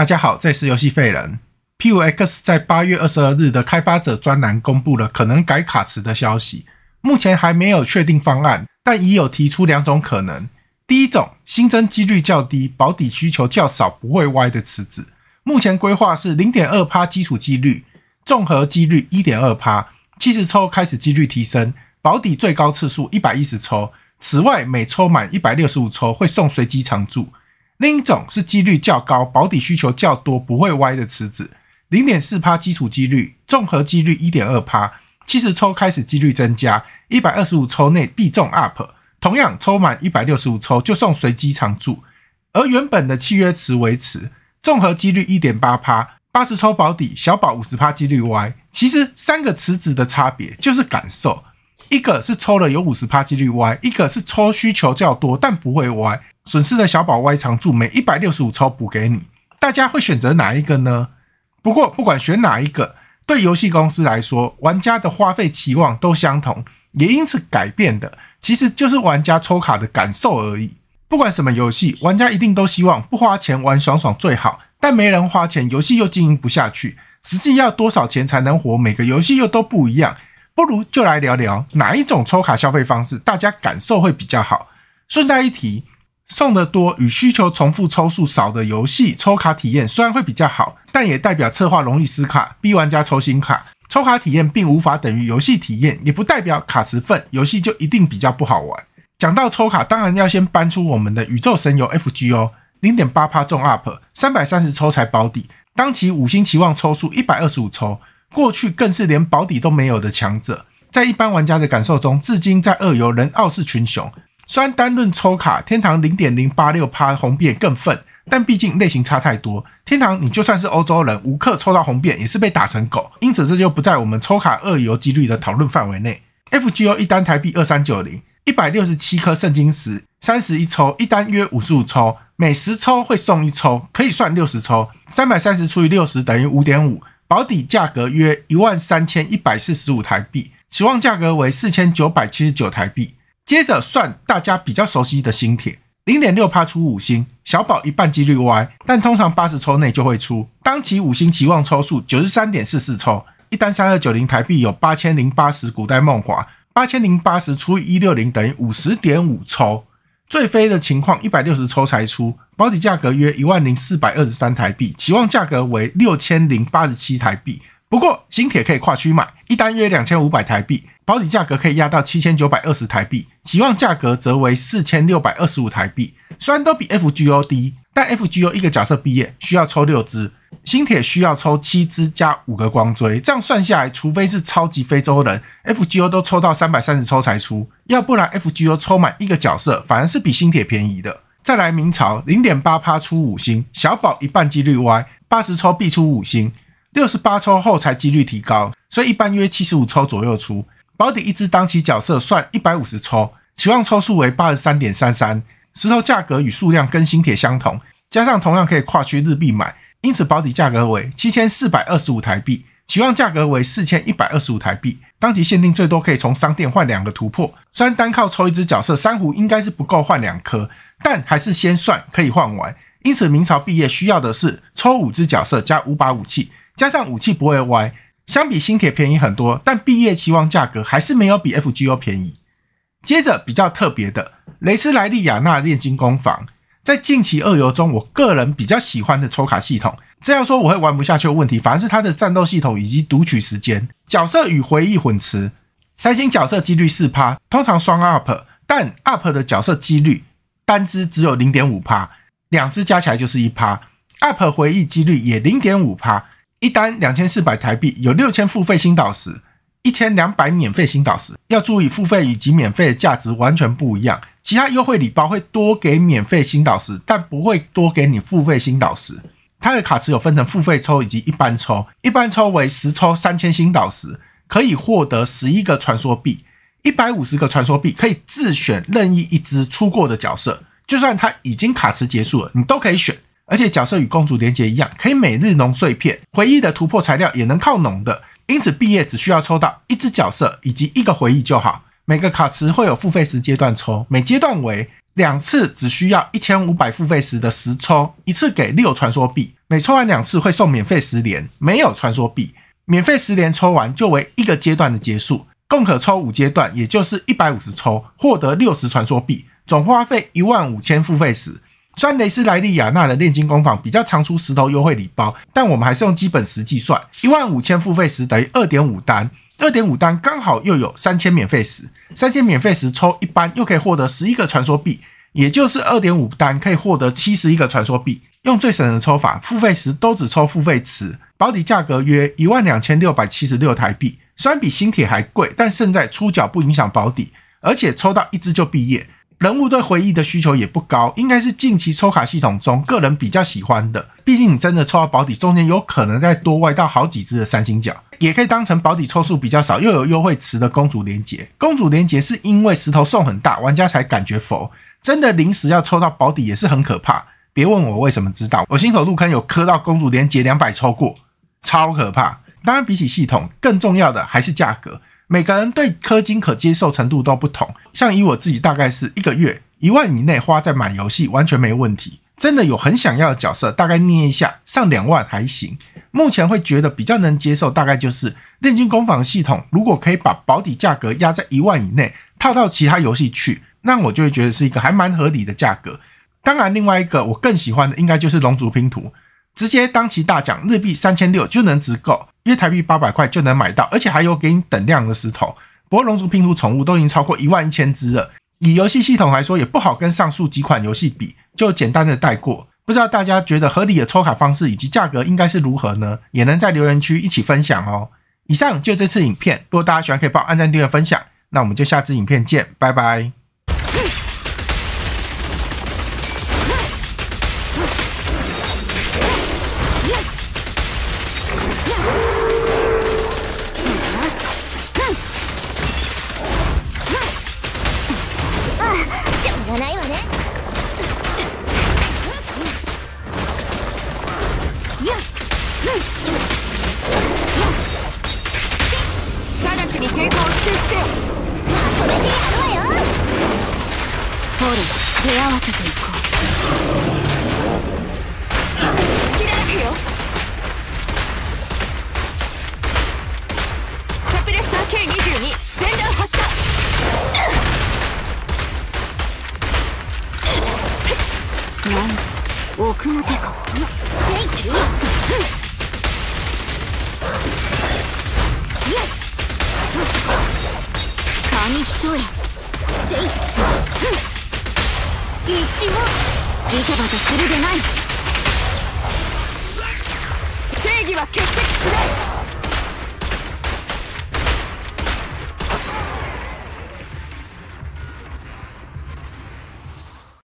大家好，这是游戏废人 P5X 在八月二十二日的开发者专栏公布了可能改卡池的消息，目前还没有确定方案，但已有提出两种可能。第一种新增几率较低，保底需求较少，不会歪的池子。目前规划是零点二趴基础几率，综合几率一点二趴，七十抽开始几率提升，保底最高次数一百一十抽。此外，每抽满一百六十五抽会送随机常驻。另一种是几率较高、保底需求较多、不会歪的池子，零点四趴基础几率，综合几率一点二趴，七十抽开始几率增加，一百二十五抽内必中 up。同样抽满一百六十五抽就送随机常驻。而原本的契约池维持，综合几率一点八趴，八十抽保底，小保五十趴几率歪。其实三个池子的差别就是感受。一个是抽了有五十趴几率歪，一个是抽需求较多但不会歪，损失的小宝歪常驻每一百六十五抽补给你，大家会选择哪一个呢？不过不管选哪一个，对游戏公司来说，玩家的花费期望都相同，也因此改变的其实就是玩家抽卡的感受而已。不管什么游戏，玩家一定都希望不花钱玩爽爽最好，但没人花钱，游戏又经营不下去。实际要多少钱才能活，每个游戏又都不一样。不如就来聊聊哪一种抽卡消费方式大家感受会比较好。顺带一提，送的多与需求重复抽数少的游戏抽卡体验虽然会比较好，但也代表策划容易撕卡，逼玩家抽新卡。抽卡体验并无法等于游戏体验，也不代表卡池份游戏就一定比较不好玩。讲到抽卡，当然要先搬出我们的宇宙神游 FG o 零点八帕中 up，三百三十抽才保底，当期五星期望抽数一百二十五抽。过去更是连保底都没有的强者，在一般玩家的感受中，至今在二游仍傲视群雄。虽然单论抽卡，天堂零点零八六趴红变更分，但毕竟类型差太多。天堂你就算是欧洲人，无刻抽到红变也是被打成狗，因此这就不在我们抽卡二游几率的讨论范围内。FGO 一单台币二三九零，一百六十七颗圣晶石，三十一抽，一单约五十五抽，每十抽会送一抽，可以算六十抽，三百三十除以六十等于五点五。保底价格约一万三千一百四十五台币，期望价格为四千九百七十九台币。接着算大家比较熟悉的星铁，零点六趴出五星，小宝一半几率歪，但通常八十抽内就会出。当期五星期望抽数九十三点四四抽，一单三二九零台币有八千零八十古代梦华，八千零八十除以一六零等于五十点五抽。最飞的情况，一百六十抽才出，保底价格约一万零四百二十三台币，期望价格为六千零八十七台币。不过，新铁可以跨区买，一单约两千五百台币，保底价格可以压到七千九百二十台币，期望价格则为四千六百二十五台币。虽然都比 f g o 低。但 FGO 一个角色毕业需要抽六支，星铁需要抽七支加五个光锥，这样算下来，除非是超级非洲人，FGO 都抽到三百三十抽才出，要不然 FGO 抽满一个角色反而是比星铁便宜的。再来明朝，零点八趴出五星，小保一半几率歪，八十抽必出五星，六十八抽后才几率提高，所以一般约七十五抽左右出，保底一支当期角色算一百五十抽，期望抽数为八十三点三三。石头价格与数量跟新铁相同，加上同样可以跨区日币买，因此保底价格为七千四百二十五台币，期望价格为四千一百二十五台币。当期限定最多可以从商店换两个突破，虽然单靠抽一只角色珊瑚应该是不够换两颗，但还是先算可以换完。因此明朝毕业需要的是抽五只角色加五把武器，加上武器不会歪，相比新铁便宜很多，但毕业期望价格还是没有比 FGO 便宜。接着比较特别的，雷斯莱利亚纳炼金工坊，在近期二游中，我个人比较喜欢的抽卡系统。这样说我会玩不下去的问题，反而是它的战斗系统以及读取时间。角色与回忆混词。三星角色几率四趴，通常双 up，但 up 的角色几率单只只有零点五趴，两只加起来就是一趴。up 回忆几率也零点五趴，一单两千四百台币，有六千付费星导时。一千两百免费星导师要注意，付费以及免费的价值完全不一样。其他优惠礼包会多给免费星导师，但不会多给你付费星导师。它的卡池有分成付费抽以及一般抽，一般抽为十抽三千星导师，可以获得十一个传说币，一百五十个传说币可以自选任意一只出过的角色，就算它已经卡池结束了，你都可以选。而且角色与公主连结一样，可以每日农碎片，回忆的突破材料也能靠农的。因此毕业只需要抽到一只角色以及一个回忆就好。每个卡池会有付费时阶段抽，每阶段为两次，只需要一千五百付费时的十抽，一次给六传说币。每抽完两次会送免费十连，没有传说币。免费十连抽完就为一个阶段的结束，共可抽五阶段，也就是一百五十抽，获得六十传说币，总花费一万五千付费时。虽然雷斯莱利亚娜的炼金工坊比较常出石头优惠礼包，但我们还是用基本石计算，一万五千付费时等于二点五单，二点五单刚好又有三千免费时，三千免费时抽一般又可以获得十一个传说币，也就是二点五单可以获得七十一个传说币。用最省的抽法，付费时都只抽付费池，保底价格约一万两千六百七十六台币，虽然比新铁还贵，但胜在出脚不影响保底，而且抽到一只就毕业。人物对回忆的需求也不高，应该是近期抽卡系统中个人比较喜欢的。毕竟你真的抽到保底，中间有可能再多歪到好几只的三星角，也可以当成保底抽数比较少又有优惠池的公主连结。公主连结是因为石头送很大，玩家才感觉否。真的临时要抽到保底也是很可怕。别问我为什么知道，我新手入坑有磕到公主连结两百抽过，超可怕。当然，比起系统，更重要的还是价格。每个人对氪金可接受程度都不同，像以我自己大概是一个月一万以内花在买游戏完全没问题。真的有很想要的角色，大概捏一下上两万还行。目前会觉得比较能接受，大概就是炼金工坊系统，如果可以把保底价格压在一万以内套到其他游戏去，那我就会觉得是一个还蛮合理的价格。当然，另外一个我更喜欢的应该就是龙族拼图，直接当期大奖日币三千六就能直购。约台币八百块就能买到，而且还有给你等量的石头。不过龙族拼图宠物都已经超过一万一千只了，以游戏系统来说也不好跟上述几款游戏比，就简单的带过。不知道大家觉得合理的抽卡方式以及价格应该是如何呢？也能在留言区一起分享哦。以上就这次影片，如果大家喜欢可以帮按赞、订阅、分享，那我们就下次影片见，拜拜。手合わせていこう隙だらけよサャレスター K22 全弾発射なん奥の手こテイク紙一重テイク一応ビタバタするでない正義は欠席しない